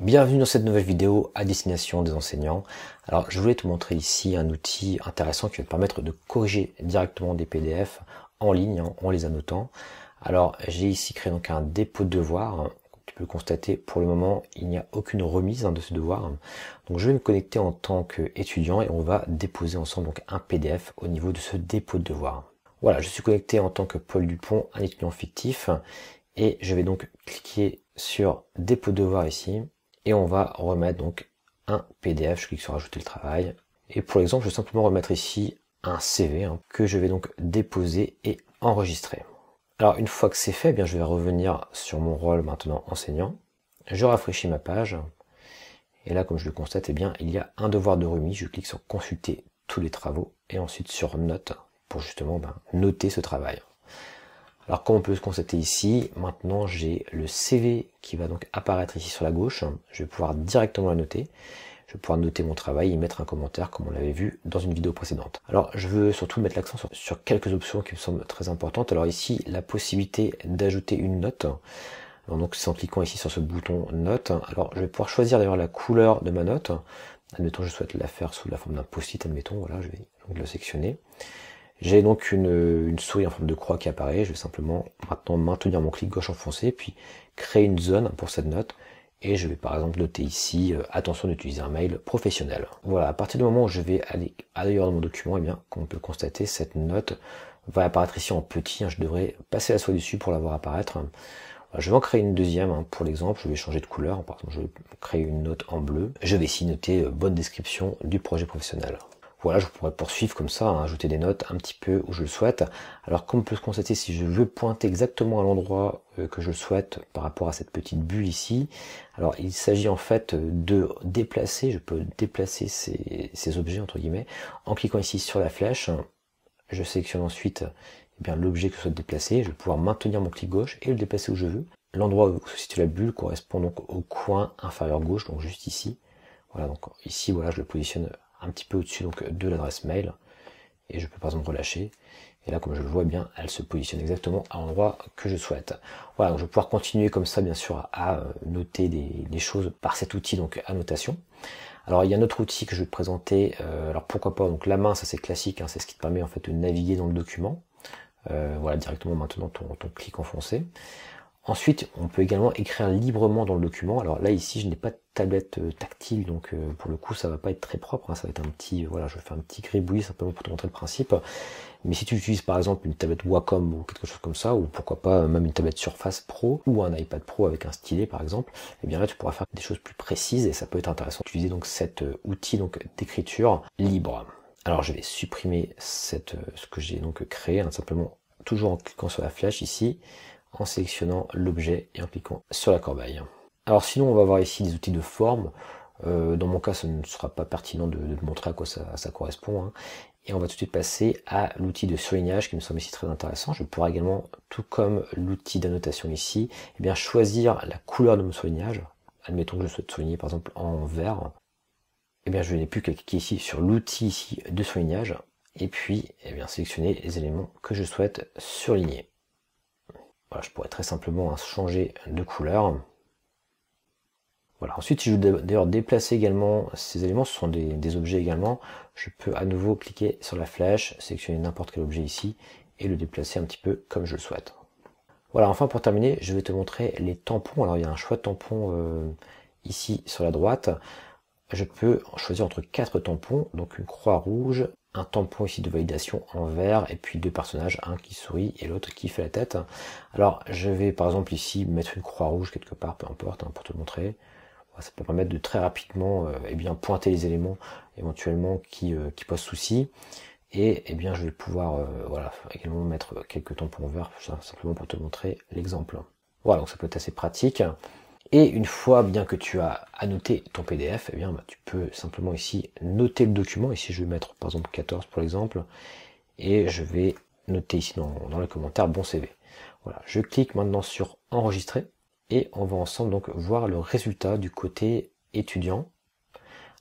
Bienvenue dans cette nouvelle vidéo à destination des enseignants. Alors je voulais te montrer ici un outil intéressant qui va te permettre de corriger directement des PDF en ligne hein, en les annotant. Alors j'ai ici créé donc un dépôt de devoir. Tu peux le constater, pour le moment il n'y a aucune remise hein, de ce devoir. Donc je vais me connecter en tant qu'étudiant et on va déposer ensemble donc un PDF au niveau de ce dépôt de devoir. Voilà, je suis connecté en tant que Paul Dupont, un étudiant fictif, et je vais donc cliquer sur dépôt de devoir ici et on va remettre donc un PDF, je clique sur ajouter le travail. Et pour l'exemple, je vais simplement remettre ici un CV hein, que je vais donc déposer et enregistrer. Alors une fois que c'est fait, eh bien, je vais revenir sur mon rôle maintenant enseignant. Je rafraîchis ma page. Et là, comme je le constate, eh bien, il y a un devoir de remis. Je clique sur consulter tous les travaux et ensuite sur Note » pour justement ben, noter ce travail. Alors comme on peut se constater ici, maintenant j'ai le CV qui va donc apparaître ici sur la gauche. Je vais pouvoir directement la noter. Je vais pouvoir noter mon travail et mettre un commentaire comme on l'avait vu dans une vidéo précédente. Alors je veux surtout mettre l'accent sur, quelques options qui me semblent très importantes. Alors ici, la possibilité d'ajouter une note. donc c'est en cliquant ici sur ce bouton note. Alors je vais pouvoir choisir d'ailleurs la couleur de ma note. Admettons je souhaite la faire sous la forme d'un post-it, admettons, voilà, je vais donc le sectionner. J'ai donc une, souris en forme de croix qui apparaît. Je vais simplement maintenant maintenir mon clic gauche enfoncé, puis créer une zone pour cette note. Et je vais par exemple noter ici, euh, attention d'utiliser un mail professionnel. Voilà, à partir du moment où je vais aller à l'ailleurs de mon document, et eh bien, comme on peut constater, cette note va apparaître ici en petit. Hein. je devrais passer la souris dessus pour la voir apparaître. Je vais en créer une deuxième hein, pour l'exemple. Je vais changer de couleur. Par exemple, je vais créer une note en bleu. Je vais ici noter euh, bonne description du projet professionnel. Voilà, je pourrais poursuivre comme ça, hein, ajouter des notes un petit peu où je le souhaite. Alors comme on peut se constater, si je veux pointer exactement à l'endroit euh, que je souhaite par rapport à cette petite bulle ici, alors il s'agit en fait de déplacer, je peux déplacer ces, objets entre guillemets, en cliquant ici sur la flèche, je sélectionne ensuite eh bien l'objet que je souhaite déplacer, je vais pouvoir maintenir mon clic gauche et le déplacer où je veux. L'endroit où se situe la bulle correspond donc au coin inférieur gauche, donc juste ici. Voilà, donc ici, voilà, je le positionne un petit peu au-dessus donc de l'adresse mail et je peux par exemple relâcher et là comme je le vois eh bien elle se positionne exactement à l'endroit que je souhaite voilà donc je vais pouvoir continuer comme ça bien sûr à euh, noter des, choses par cet outil donc annotation alors il y a un autre outil que je vais te présenter euh, alors pourquoi pas donc la main ça c'est classique hein. c'est ce qui te permet en fait de naviguer dans le document euh, voilà directement maintenant ton, ton clic enfoncé Ensuite, on peut également écrire librement dans le document. Alors là, ici, je n'ai pas de tablette euh, tactile, donc euh, pour le coup, ça va pas être très propre. Hein. Ça va être un petit, euh, voilà, je vais faire un petit gribouillis simplement pour te montrer le principe. Mais si tu utilises par exemple une tablette Wacom ou quelque chose comme ça, ou pourquoi pas même une tablette Surface Pro ou un iPad Pro avec un stylet par exemple, eh bien là, tu pourras faire des choses plus précises et ça peut être intéressant d'utiliser donc cet outil donc d'écriture libre. Alors je vais supprimer cette, ce que j'ai donc créé, hein, simplement toujours en cliquant sur la flèche ici en sélectionnant l'objet et en cliquant sur la corbeille. Alors sinon on va voir ici des outils de forme. Euh, dans mon cas ce ne sera pas pertinent de, montrer à quoi ça, correspond. Hein. Et on va tout de suite passer à l'outil de surlignage qui me semble ici très intéressant. Je pourrais également, tout comme l'outil d'annotation ici, eh bien choisir la couleur de mon soulignage. Admettons que je souhaite souligner par exemple en vert. Eh bien je n'ai plus qu'à cliquer ici sur l'outil ici de soulignage. et puis eh bien, sélectionner les éléments que je souhaite surligner je pourrais très simplement hein, changer de couleur. Voilà. Ensuite, si je veux d'ailleurs déplacer également ces éléments, ce sont des, objets également, je peux à nouveau cliquer sur la flèche, sélectionner n'importe quel objet ici et le déplacer un petit peu comme je le souhaite. Voilà, enfin pour terminer, je vais te montrer les tampons. Alors il y a un choix de tampon euh, ici sur la droite je peux choisir entre quatre tampons, donc une croix rouge, un tampon ici de validation en vert, et puis deux personnages, un qui sourit et l'autre qui fait la tête. Alors je vais par exemple ici mettre une croix rouge quelque part, peu importe, hein, pour te montrer. Ça peut permettre de très rapidement euh, eh bien, pointer les éléments éventuellement qui, euh, posent souci. Et eh bien je vais pouvoir euh, voilà, également mettre quelques tampons verts, simplement pour te montrer l'exemple. Voilà, donc ça peut être assez pratique. Et une fois bien que tu as annoté ton PDF, eh bien, tu peux simplement ici noter le document. Ici, je vais mettre par exemple 14 pour l'exemple. Et je vais noter ici dans, le commentaire bon CV. Voilà, je clique maintenant sur enregistrer et on va ensemble donc voir le résultat du côté étudiant.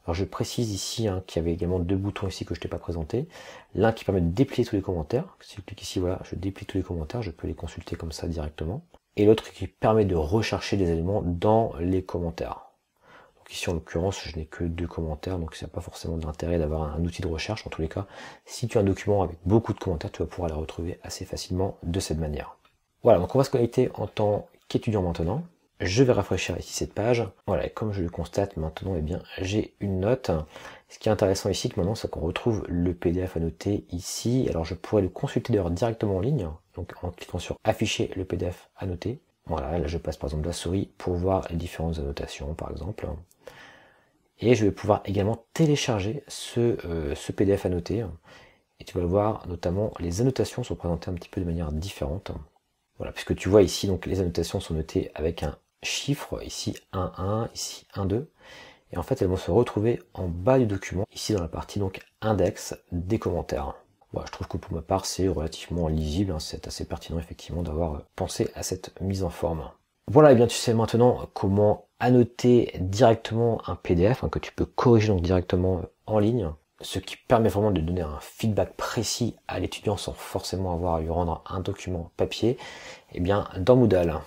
Alors je précise ici hein, qu'il y avait également deux boutons ici que je t'ai pas présenté. L'un qui permet de déplier tous les commentaires. Si je clique ici, voilà, je déplie tous les commentaires, je peux les consulter comme ça directement et l'autre qui permet de rechercher des éléments dans les commentaires. Donc ici en l'occurrence je n'ai que deux commentaires, donc ça n'a pas forcément d'intérêt d'avoir un outil de recherche. En tous les cas, si tu as un document avec beaucoup de commentaires, tu vas pouvoir les retrouver assez facilement de cette manière. Voilà, donc on va se connecter en tant qu'étudiant maintenant. Je vais rafraîchir ici cette page. Voilà, comme je le constate maintenant, eh bien, j'ai une note. Ce qui est intéressant ici, que maintenant, c'est qu'on retrouve le PDF annoté ici. Alors, je pourrais le consulter d'ailleurs directement en ligne, donc en cliquant sur afficher le PDF annoté. Voilà, là, je passe par exemple la souris pour voir les différentes annotations, par exemple. Et je vais pouvoir également télécharger ce, euh, ce PDF annoté. Et tu vas le voir, notamment, les annotations sont présentées un petit peu de manière différente. Voilà, puisque tu vois ici, donc les annotations sont notées avec un chiffres, ici 1, 1, ici 1, 2. Et en fait, elles vont se retrouver en bas du document, ici dans la partie donc index des commentaires. je trouve que pour ma part, c'est relativement lisible. Hein. c'est assez pertinent effectivement d'avoir euh, pensé à cette mise en forme. Voilà, et bien tu sais maintenant comment annoter directement un PDF hein, que tu peux corriger donc directement euh, en ligne, ce qui permet vraiment de donner un feedback précis à l'étudiant sans forcément avoir à lui rendre un document papier. Et eh bien dans Moodle.